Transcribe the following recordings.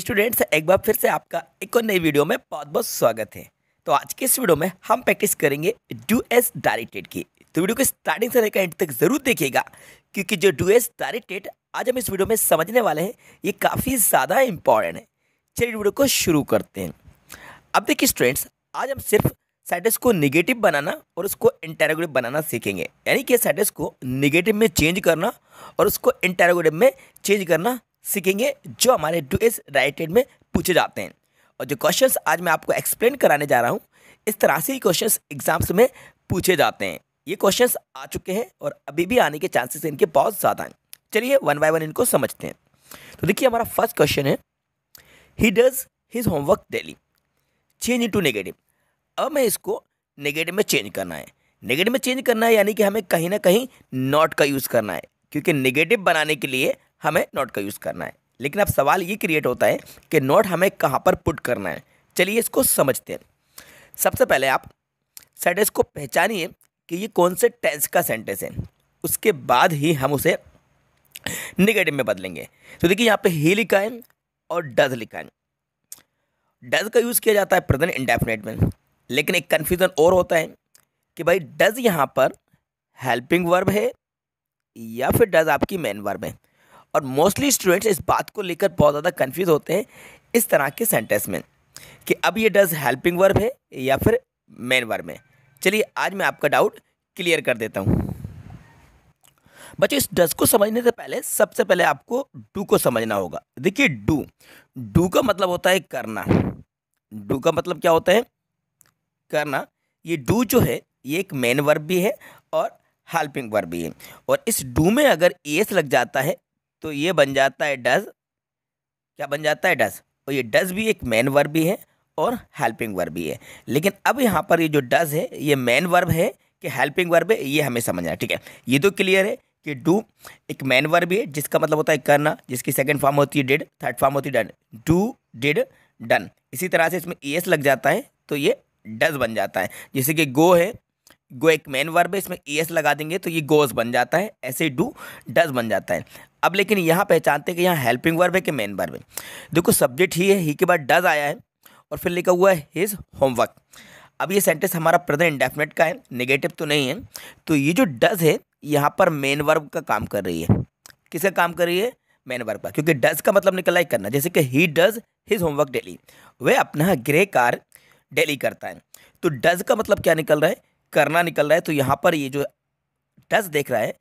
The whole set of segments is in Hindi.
स्टूडेंट्स एक बार फिर से आपका एक और नई वीडियो में बहुत बहुत स्वागत है तो आज के इस वीडियो में हम प्रैक्टिस करेंगे डू एस डायरेक्टेड की तो वीडियो को स्टार्टिंग से लेकर एंड तक जरूर देखिएगा क्योंकि जो डू एस डायरेक्टेड आज हम इस वीडियो में समझने वाले हैं ये काफ़ी ज़्यादा इंपॉर्टेंट है चलिए वीडियो को शुरू करते हैं अब देखिए स्टूडेंट्स आज हम सिर्फ सेंटेंस को निगेटिव बनाना और उसको इंटेरोगेटिव बनाना सीखेंगे यानी कि सेंटेंस को निगेटिव में चेंज करना और उसको इंटेरोगेटिव में चेंज करना सीखेंगे जो हमारे डू इज राइट में पूछे जाते हैं और जो क्वेश्चन आज मैं आपको एक्सप्लेन कराने जा रहा हूँ इस तरह से ही क्वेश्चन एग्जाम्स में पूछे जाते हैं ये क्वेश्चन आ चुके हैं और अभी भी आने के चांसेस इनके बहुत ज़्यादा हैं चलिए वन बाय वन इनको समझते हैं तो देखिए हमारा फर्स्ट क्वेश्चन है he does his homework daily change to negative अब हमें इसको नेगेटिव में चेंज करना है नेगेटिव में चेंज करना है यानी कि हमें कहीं ना कहीं नॉट का यूज़ करना है क्योंकि नेगेटिव बनाने के लिए हमें नोट का यूज़ करना है लेकिन अब सवाल ये क्रिएट होता है कि नोट हमें कहाँ पर पुट करना है चलिए इसको समझते हैं सबसे पहले आप सेंटेंस को पहचानिए कि ये कौन से टेंस का सेंटेंस है उसके बाद ही हम उसे निगेटिव में बदलेंगे तो देखिए यहाँ पे ही लिखा है और डज लिखा है डज का यूज़ किया जाता है प्रेजेंट इंडेफिनेट में लेकिन एक कन्फ्यूज़न और होता है कि भाई डज यहाँ पर हेल्पिंग वर्ब है या फिर डज आपकी मेन वर्ब है और मोस्टली स्टूडेंट्स इस बात को लेकर बहुत ज़्यादा कन्फ्यूज़ होते हैं इस तरह के सेंटेंस में कि अब ये डज हेल्पिंग वर्ब है या फिर मेन वर्ब है चलिए आज मैं आपका डाउट क्लियर कर देता हूँ बच्चों इस डज को समझने से पहले सबसे पहले आपको डू को समझना होगा देखिए डू डू का मतलब होता है करना डू का मतलब क्या होता है करना ये डू जो है ये एक मेन वर्ब भी है और हेल्पिंग वर्ब भी है और इस डू में अगर एस लग जाता है तो ये बन जाता है डज क्या बन जाता है डज और ये डज भी एक मैन वर्ब भी है और हेल्पिंग वर्ब भी है लेकिन अब यहाँ पर ये जो डज है ये मैन वर्ब है कि हेल्पिंग वर्ब है ये हमें समझना है ठीक है ये तो क्लियर है कि डू एक मैन वर्ब है जिसका मतलब होता है करना जिसकी सेकेंड फॉर्म होती है डिड थर्ड फॉर्म होती है डन डू डिड डन इसी तरह से इसमें ई एस लग जाता है तो ये डज बन जाता है जैसे कि गो है गो एक मेन वर्ब है इसमें ई एस लगा देंगे तो ये गोज बन जाता है ऐसे डू डज बन जाता है अब लेकिन यहाँ पहचानते हैं कि यहाँ हेल्पिंग वर्ब है कि मेन वर्ब है देखो सब्जेक्ट ही है ही के बाद डज आया है और फिर लिखा हुआ है हिज होमवर्क अब ये सेंटेंस हमारा प्रेजेंट इंडेफिनेट का है नेगेटिव तो नहीं है तो ये जो डज है यहाँ पर मेन वर्ब का काम कर रही है किसका काम कर रही है मेन वर्ब का क्योंकि डज का मतलब निकला है करना जैसे कि he does his homework daily वह अपना गृह कार्य डेली करता है तो डज का मतलब क्या निकल रहा है करना निकल रहा है तो यहाँ पर ये जो टच देख रहा है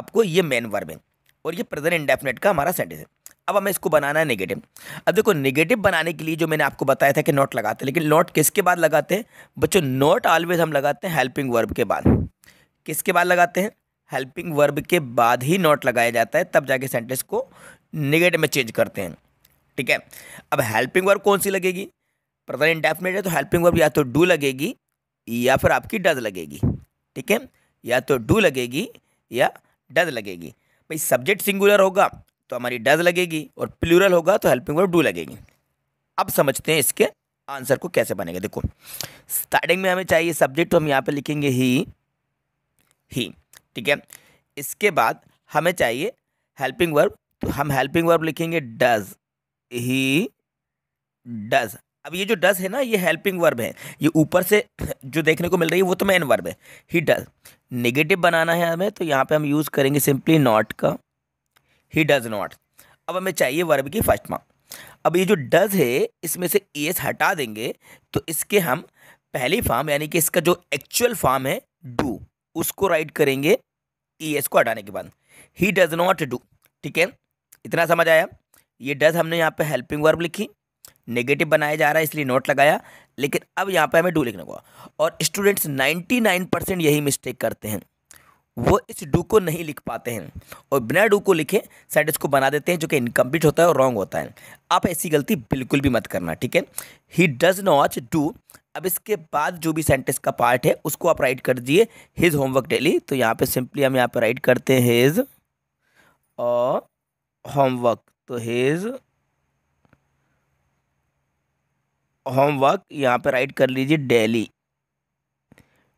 आपको ये मेन वर्ब है और ये प्रेजेंट इंडेफिनेट का हमारा सेंटेंस है अब हमें इसको बनाना है नेगेटिव अब देखो नेगेटिव बनाने के लिए जो मैंने आपको बताया था कि नॉट लगाते हैं लेकिन नॉट किसके बाद लगाते हैं बच्चों नॉट ऑलवेज हम लगाते हैं हेल्पिंग वर्ब के बाद किसके बाद लगाते हैं हेल्पिंग वर्ब के बाद ही नॉट लगाया जाता है तब जाके सेंटेंस को नेगेटिव में चेंज करते हैं ठीक है अब हेल्पिंग वर्ब कौन सी लगेगी प्रेजेंट इंडेफिनेट है तो हेल्पिंग वर्ब या तो डू लगेगी या फिर आपकी डज लगेगी ठीक है या तो डू लगेगी या डज लगेगी भाई सब्जेक्ट सिंगुलर होगा तो हमारी डज लगेगी और प्लूरल होगा तो हेल्पिंग वर्ब डू लगेगी अब समझते हैं इसके आंसर को कैसे बनेगा देखो स्टार्टिंग में हमें चाहिए सब्जेक्ट तो हम यहाँ पे लिखेंगे ही ही ठीक है इसके बाद हमें चाहिए हेल्पिंग वर्ब तो हम हेल्पिंग वर्ब लिखेंगे डज ही डज अब ये जो डज है ना ये हेल्पिंग वर्ब है ये ऊपर से जो देखने को मिल रही है वो तो मेन वर्ब है ही डज नेगेटिव बनाना है हमें तो यहाँ पे हम यूज़ करेंगे सिंपली नॉट का ही डज नॉट अब हमें चाहिए वर्ब की फर्स्ट मार्क अब ये जो डज है इसमें से एस हटा देंगे तो इसके हम पहली फॉर्म यानी कि इसका जो एक्चुअल फॉर्म है डू उसको राइट करेंगे ई एस को हटाने के बाद ही डज नॉट डू ठीक है इतना समझ आया ये डज हमने यहाँ पे हेल्पिंग वर्ब लिखी नेगेटिव बनाया जा रहा है इसलिए नोट लगाया लेकिन अब यहाँ पर हमें डू लिखना होगा और स्टूडेंट्स 99 परसेंट यही मिस्टेक करते हैं वो इस डू को नहीं लिख पाते हैं और बिना डू को लिखे साइड को बना देते हैं जो कि इनकम्प्लीट होता है और रॉन्ग होता है आप ऐसी गलती बिल्कुल भी मत करना ठीक है ही डज नॉट डू अब इसके बाद जो भी सेंटेंस का पार्ट है उसको आप राइट कर दिए हिज होमवर्क डेली तो यहाँ पे सिंपली हम यहाँ पे राइट करते हैं हिज होमवर्क uh, तो हिज होमवर्क यहाँ पर राइट कर लीजिए डेली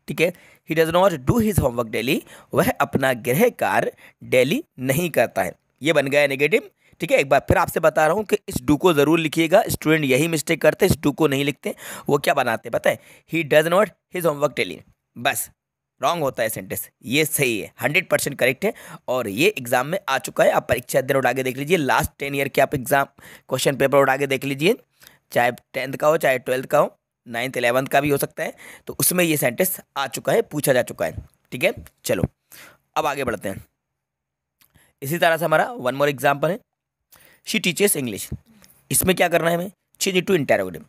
ठीक है he does not do his homework daily वह अपना गृह कार्य डेली नहीं करता है ये बन गया नेगेटिव ठीक है एक बार फिर आपसे बता रहा हूँ कि इस डू को ज़रूर लिखिएगा स्टूडेंट यही मिस्टेक करते इस डू को नहीं लिखते वो क्या बनाते पता है he does not his homework daily बस रॉन्ग होता है सेंटेंस ये सही है हंड्रेड परसेंट करेक्ट है और ये एग्जाम में आ चुका है आप परीक्षा दिन उठा के देख लीजिए लास्ट टेन ईयर के आप एग्जाम क्वेश्चन पेपर उठा के देख लीजिए चाहे टेंथ का हो चाहे ट्वेल्थ का हो नाइन्थ एलेवंथ का भी हो सकता है तो उसमें ये सेंटेंस आ चुका है पूछा जा चुका है ठीक है चलो अब आगे बढ़ते हैं इसी तरह से हमारा वन मोर एग्जाम्पल है शी टीचर्स इंग्लिश इसमें क्या करना है हमें चेंज टू इंटेरोगेटिव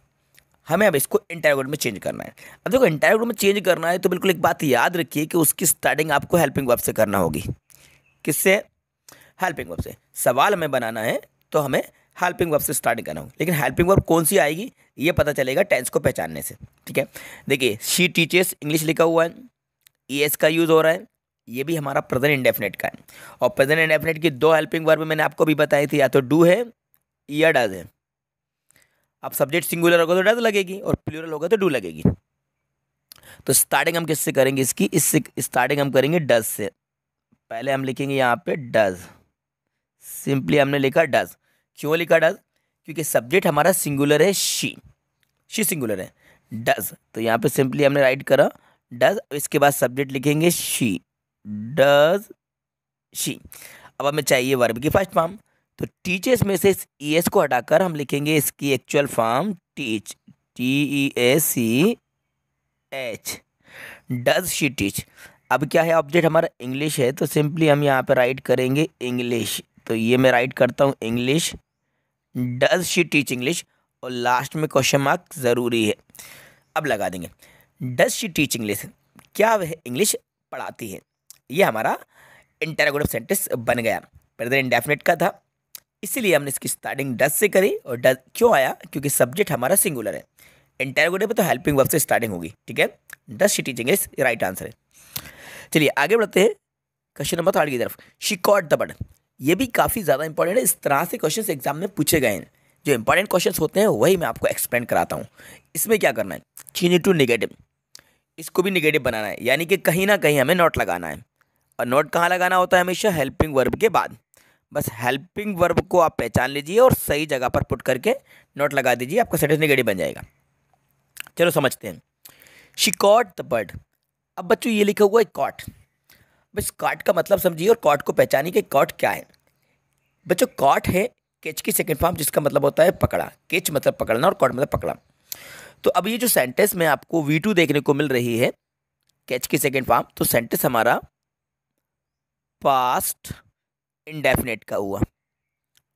हमें अब इसको इंटेरोगेट में चेंज करना है अब देखो इंटेरोगेट में चेंज करना है तो बिल्कुल एक बात याद रखिए कि उसकी स्टार्टिंग आपको हेल्पिंग वर्ब से करना होगी किससे हेल्पिंग वर्ब से सवाल हमें बनाना है तो हमें हेल्पिंग वर्ब से स्टार्टिंग कर रहा हूँ लेकिन हेल्पिंग वर्ब कौन सी आएगी ये पता चलेगा टेंस को पहचानने से ठीक है देखिए शी टीचर्स इंग्लिश लिखा हुआ है ई e एस का यूज़ हो रहा है ये भी हमारा प्रेजेंट इंडेफिनेट का है और प्रेजेंट इंडेफिनेट की दो हेल्पिंग वर्ब मैंने आपको भी बताई थी या तो डू है या डज है अब सब्जेक्ट सिंगुलर होगा तो डज लगेगी और प्लूरल होगा तो डू लगेगी तो स्टार्टिंग हम किससे करेंगे इसकी इससे स्टार्टिंग हम करेंगे डज से पहले हम लिखेंगे यहाँ पे डज सिंपली हमने लिखा डज क्यों लिखा डज क्योंकि सब्जेक्ट हमारा सिंगुलर है शी शी सिंगुलर है डज तो यहाँ पे सिंपली हमने राइट करा डज इसके बाद सब्जेक्ट लिखेंगे शी डज शी अब हमें चाहिए वर्ब की फर्स्ट फॉर्म तो टीचर्स में से ई एस को हटाकर हम लिखेंगे इसकी actual form teach T E A C H does she teach अब क्या है ऑब्जेक्ट हमारा इंग्लिश है तो सिंपली हम यहाँ पर राइट करेंगे इंग्लिश तो ये मैं राइट करता हूँ English does she teach English और लास्ट में क्वेश्चन मार्क ज़रूरी है अब लगा देंगे डज शी टीच इंग्लिश क्या वह इंग्लिश पढ़ाती है ये हमारा इंटरागोटिव सेंटेंस बन गया प्रेजेंट इंडेफिनेट का था इसीलिए हमने इसकी स्टार्टिंग डज से करी और डज क्यों आया क्योंकि सब्जेक्ट हमारा सिंगुलर है इंटेरोगेटिव में तो हेल्पिंग वर्ब से स्टार्टिंग होगी ठीक है does she teach English right answer है चलिए आगे बढ़ते हैं क्वेश्चन नंबर थर्ड की तरफ शी कॉट द बर्ड ये भी काफ़ी ज़्यादा इंपॉर्टेंट है इस तरह से क्वेश्चन एग्जाम में पूछे गए हैं जो इंपॉर्टेंट क्वेश्चन होते हैं वही मैं आपको एक्सप्लेन कराता हूँ इसमें क्या करना है चीनी टू निगेटिव इसको भी निगेटिव बनाना है यानी कि कहीं ना कहीं हमें नोट लगाना है और नोट कहाँ लगाना होता है हमेशा हेल्पिंग वर्ब के बाद बस हेल्पिंग वर्ब को आप पहचान लीजिए और सही जगह पर पुट करके नोट लगा दीजिए आपका सेटेज निगेटिव बन जाएगा चलो समझते हैं शिकॉट द बर्ड अब बच्चों ये लिखा हुआ है कॉट बस कॉट का मतलब समझिए और कॉट को पहचानिए कि कॉट क्या है बच्चों कॉट है केच की सेकेंड फॉर्म जिसका मतलब होता है पकड़ा केच मतलब पकड़ना और कॉट मतलब पकड़ा तो अब ये जो सेंटेंस में आपको वी टू देखने को मिल रही है कैच की सेकेंड फॉर्म तो सेंटेंस हमारा पास्ट इंडेफिनेट का हुआ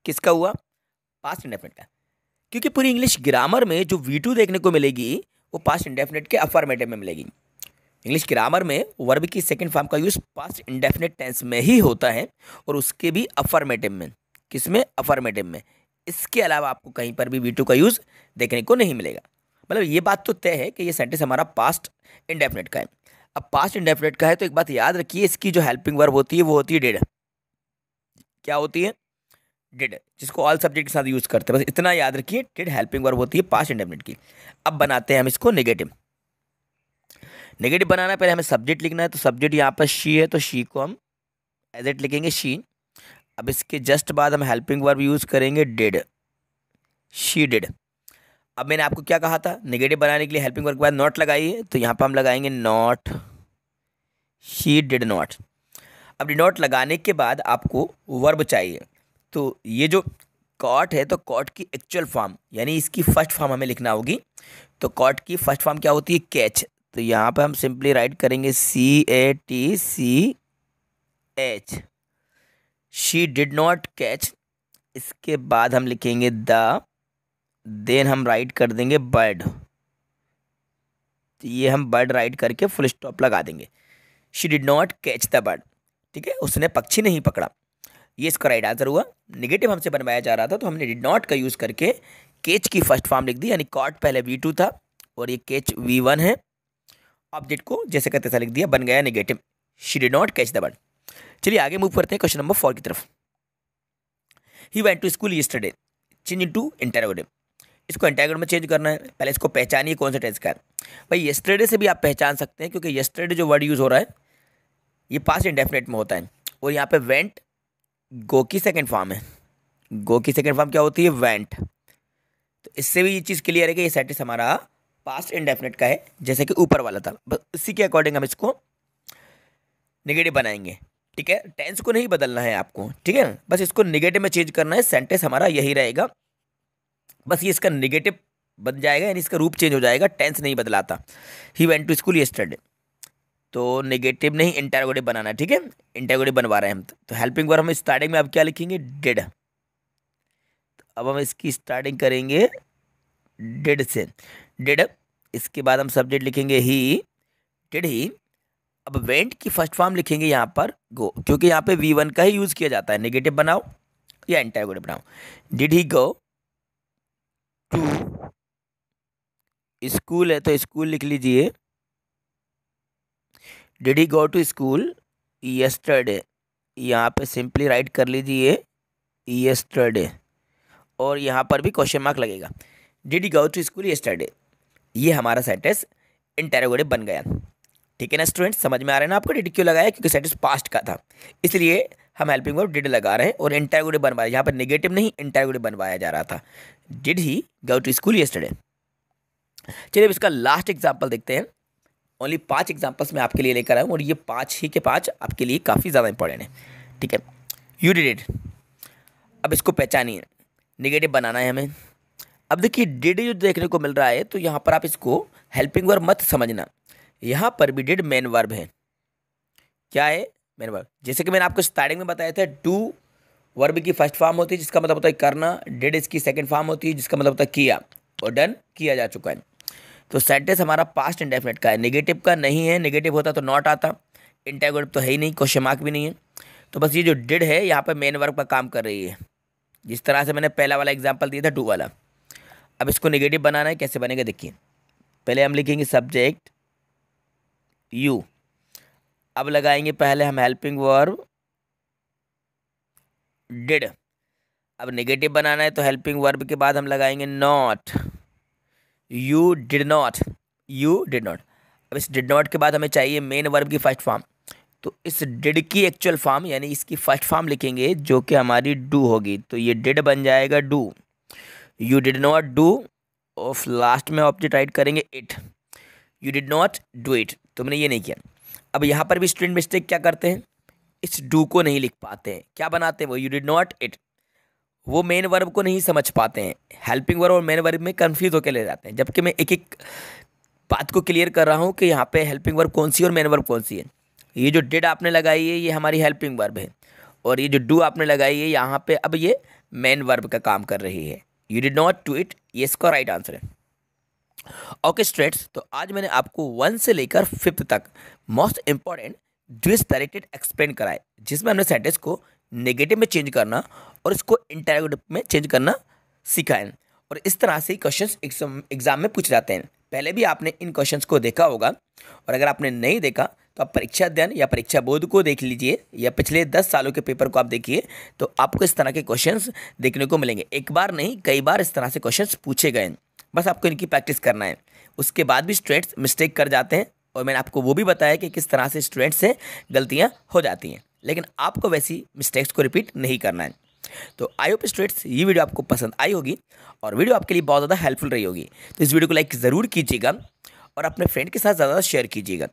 किसका हुआ पास्ट इंडेफिनेट का क्योंकि पूरी इंग्लिश ग्रामर में जो वी टू देखने को मिलेगी वो पास्ट इंडेफिनेट के अफॉर्मेटिव में मिलेगी इंग्लिश ग्रामर में वर्ब की सेकेंड फॉर्म का यूज़ पास्ट इंडेफिनेट टेंस में ही होता है और उसके भी अफर्मेटिव में किस में अफर्मेटिव में इसके अलावा आपको कहीं पर भी वी टू का यूज़ देखने को नहीं मिलेगा मतलब ये बात तो तय है कि ये सेंटेंस हमारा पास्ट इंडेफिनेट का है अब पास्ट इंडेफिनेट का है तो एक बात याद रखिए इसकी जो हेल्पिंग वर्ब होती है वो होती है डेड क्या होती है डिड जिसको ऑल सब्जेक्ट के साथ यूज़ करते हैं बस इतना याद रखिए डिड हेल्पिंग वर्ब होती है पास्ट इंडेफिनेट की अब बनाते हैं हम इसको नेगेटिव नेगेटिव बनाना है पहले हमें सब्जेक्ट लिखना है तो सब्जेक्ट यहाँ पर शी है तो शी को हम एज एट लिखेंगे शी अब इसके जस्ट बाद हम हेल्पिंग वर्ब यूज़ करेंगे डेड शी डेड अब मैंने आपको क्या कहा था नेगेटिव बनाने के लिए हेल्पिंग वर्ब के बाद नॉट लगाइए तो यहाँ पर हम लगाएंगे नॉट शी डिड नॉट अब डिड नॉट लगाने के बाद आपको वर्ब चाहिए तो ये जो कॉट है तो कॉट की एक्चुअल फॉर्म यानी इसकी फर्स्ट फॉर्म हमें लिखना होगी तो कॉट की फर्स्ट फॉर्म क्या होती है कैच तो यहाँ पर हम सिंपली राइट करेंगे C A T C H she did not catch इसके बाद हम लिखेंगे द देन हम राइट कर देंगे बर्ड तो ये हम बर्ड राइट करके फुल स्टॉप लगा देंगे she did not catch the bird ठीक है उसने पक्षी नहीं पकड़ा ये इसका राइट आंसर हुआ निगेटिव हमसे बनवाया जा रहा था तो हमने डिड नॉट का यूज़ करके केच की फर्स्ट फॉर्म लिख दी यानी कॉट पहले वी टू था और ये केच वी वन है ऑब्जेक्ट को जैसे कहते तैसा लिख दिया बन गया negative she did not catch the bird चलिए आगे मूव करते हैं क्वेश्चन नंबर फोर की तरफ he went to school yesterday change into interrogative इसको इंटेरोगेटिव में चेंज करना है पहले इसको पहचानिए कौन सा टेंस का है भाई यस्टरडे से भी आप पहचान सकते हैं क्योंकि यस्टरडे जो वर्ड यूज़ हो रहा है ये पास इंडेफिनेट में होता है और यहाँ पे वेंट गो की सेकेंड फॉर्म है गो की सेकेंड फॉर्म क्या होती है वेंट तो इससे भी ये चीज़ क्लियर है कि ये सेटिस हमारा पास्ट इंडेफिनेट का है जैसे कि ऊपर वाला था बस इसी के अकॉर्डिंग हम इसको निगेटिव बनाएंगे ठीक है टेंस को नहीं बदलना है आपको ठीक है बस इसको निगेटिव में चेंज करना है सेंटेंस हमारा यही रहेगा बस ये इसका निगेटिव बन जाएगा यानी इसका रूप चेंज हो जाएगा टेंस नहीं बदलाता he went to school study तो निगेटिव नहीं इंटेरोगेटिव बनाना ठीक है इंटेरोगेटिव बनवा रहे हैं हम तो हेल्पिंग तो वर्ब हम स्टार्टिंग में अब क्या लिखेंगे डेड तो अब हम इसकी स्टार्टिंग करेंगे डेड से डिड इसके बाद हम सब्जेक्ट लिखेंगे ही डिड ही अब वेंट की फर्स्ट फॉर्म लिखेंगे यहाँ पर गो क्योंकि यहाँ पे वी वन का ही यूज़ किया जाता है नेगेटिव बनाओ या एंटागोनिव बनाओ did he go to school है तो स्कूल लिख लीजिए did he go to school yesterday यहाँ पे सिंपली राइट कर लीजिए यस्टरडे और यहाँ पर भी क्वेश्चन मार्क लगेगा did he go to school yesterday ये हमारा सेंटेंस इंटेरोगेटिव बन गया ठीक है ना स्टूडेंट समझ में आ रहा है ना आपको डिड क्यों लगाया क्योंकि सेंटेंस पास्ट का था इसलिए हम हेल्पिंग वर्ब डिड लगा रहे हैं और इंटेरोगेटिव बनवाया यहाँ पर निगेटिव नहीं इंटेरोगेटिव बनवाया जा रहा था did he go to school yesterday चलिए अब इसका लास्ट एग्जाम्पल देखते हैं ओनली पाँच एग्जाम्पल्स मैं आपके लिए लेकर आया हूँ और ये पाँच ही के पाँच आपके लिए काफ़ी ज़्यादा इंपॉर्टेंट है ठीक है यू डिड इट अब इसको पहचानिए निगेटिव बनाना है हमें अब देखिए डेड जो देखने को मिल रहा है तो यहाँ पर आप इसको हेल्पिंग वर्ब मत समझना यहाँ पर भी डेड मेन वर्ब है क्या है मेन वर्ब जैसे कि मैंने आपको स्टार्टिंग में बताया था टू वर्ब की फर्स्ट फॉर्म होती है जिसका मतलब होता है करना डेड इसकी सेकेंड फॉर्म होती है जिसका मतलब होता है किया और डन किया जा चुका है तो सेंटेंस हमारा पास्ट इंडेफिनेट का है निगेटिव का नहीं है निगेटिव होता तो नॉट आता इंटेगोटिव तो है ही नहीं क्वेश्चन मार्क भी नहीं है तो बस ये जो डिड है यहाँ पर मेन वर्क का काम कर रही है जिस तरह से मैंने पहला वाला एग्जाम्पल दिया था टू वाला अब इसको नेगेटिव बनाना है कैसे बनेगा देखिए पहले हम लिखेंगे सब्जेक्ट यू अब लगाएंगे पहले हम हेल्पिंग वर्ब डिड अब नेगेटिव बनाना है तो हेल्पिंग वर्ब के बाद हम लगाएंगे not you did not you did not अब इस डिड नॉट के बाद हमें चाहिए मेन वर्ब की फर्स्ट फॉर्म तो इस डिड की एक्चुअल फॉर्म यानी इसकी फर्स्ट फॉर्म लिखेंगे जो कि हमारी डू होगी तो ये डिड बन जाएगा do you did not do of last में ऑब्जेक्ट राइट करेंगे it you did not do it तुमने ये नहीं किया अब यहाँ पर भी स्टूडेंट मिस्टेक क्या करते हैं इस डू को नहीं लिख पाते हैं क्या बनाते हैं वो यू डिड नॉट इट वो मेन वर्ब को नहीं समझ पाते हैं हेल्पिंग वर्ब और मेन वर्ब में कन्फ्यूज होकर ले जाते हैं जबकि मैं एक एक बात को क्लियर कर रहा हूँ कि यहाँ पे हेल्पिंग वर्ब कौन सी और मेन वर्ब कौन सी है ये जो डिड आपने लगाई है ये हमारी हेल्पिंग वर्ब है और ये जो डू आपने लगाई है यहाँ पे अब ये मेन वर्ब का काम कर रही है you did not do it ये इसका राइट आंसर है ओके स्ट्रेट्स तो आज मैंने आपको वन से लेकर फिफ्थ तक मोस्ट इंपॉर्टेंट ड्यूस डायरेक्टेड एक्सप्लेन कराए जिसमें हमने सेंटेंस को नेगेटिव में चेंज करना और इसको इंटरगेटिव में चेंज करना है और इस तरह से क्वेश्चन एग्जाम में पूछ जाते हैं पहले भी आपने इन क्वेश्चंस को देखा होगा और अगर आपने नहीं देखा तो आप परीक्षा अध्ययन या परीक्षा बोर्ड को देख लीजिए या पिछले दस सालों के पेपर को आप देखिए तो आपको इस तरह के क्वेश्चंस देखने को मिलेंगे एक बार नहीं कई बार इस तरह से क्वेश्चंस पूछे गए हैं बस आपको इनकी प्रैक्टिस करना है उसके बाद भी स्टूडेंट्स मिस्टेक कर जाते हैं और मैंने आपको वो भी बताया कि किस तरह से स्टूडेंट्स से गलतियाँ हो जाती हैं लेकिन आपको वैसी मिस्टेक्स को रिपीट नहीं करना है तो आई होप स्टूडेंट्स ये वीडियो आपको पसंद आई होगी और वीडियो आपके लिए बहुत ज़्यादा हेल्पफुल रही होगी तो इस वीडियो को लाइक ज़रूर कीजिएगा और अपने फ्रेंड के साथ ज़्यादा शेयर कीजिएगा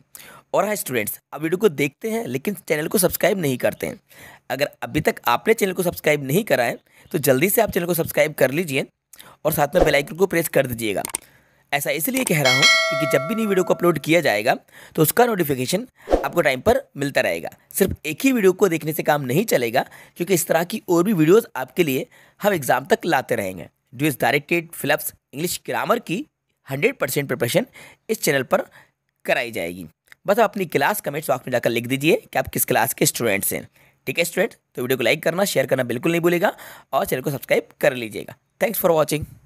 और हाँ स्टूडेंट्स आप वीडियो को देखते हैं लेकिन चैनल को सब्सक्राइब नहीं करते हैं अगर अभी तक आपने चैनल को सब्सक्राइब नहीं करा है तो जल्दी से आप चैनल को सब्सक्राइब कर लीजिए और साथ में बेलाइकन को प्रेस कर दीजिएगा ऐसा इसलिए कह रहा हूँ क्योंकि जब भी नई वीडियो को अपलोड किया जाएगा तो उसका नोटिफिकेशन आपको टाइम पर मिलता रहेगा सिर्फ एक ही वीडियो को देखने से काम नहीं चलेगा क्योंकि इस तरह की और भी वीडियोज़ आपके लिए हम एग्ज़ाम तक लाते रहेंगे जो इस डायरेक्टेड फिलप्स इंग्लिश ग्रामर की हंड्रेड परसेंट प्रिपरेशन इस चैनल पर कराई जाएगी बस आप अपनी क्लास कमेंट्स बॉक्स में जाकर लिख दीजिए कि आप किस क्लास के स्टूडेंट्स हैं ठीक है स्टूडेंट तो वीडियो को लाइक करना शेयर करना बिल्कुल नहीं भूलेगा और चैनल को सब्सक्राइब कर लीजिएगा थैंक्स फॉर वॉचिंग